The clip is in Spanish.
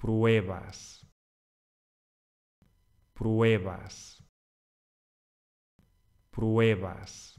pruebas, pruebas, pruebas.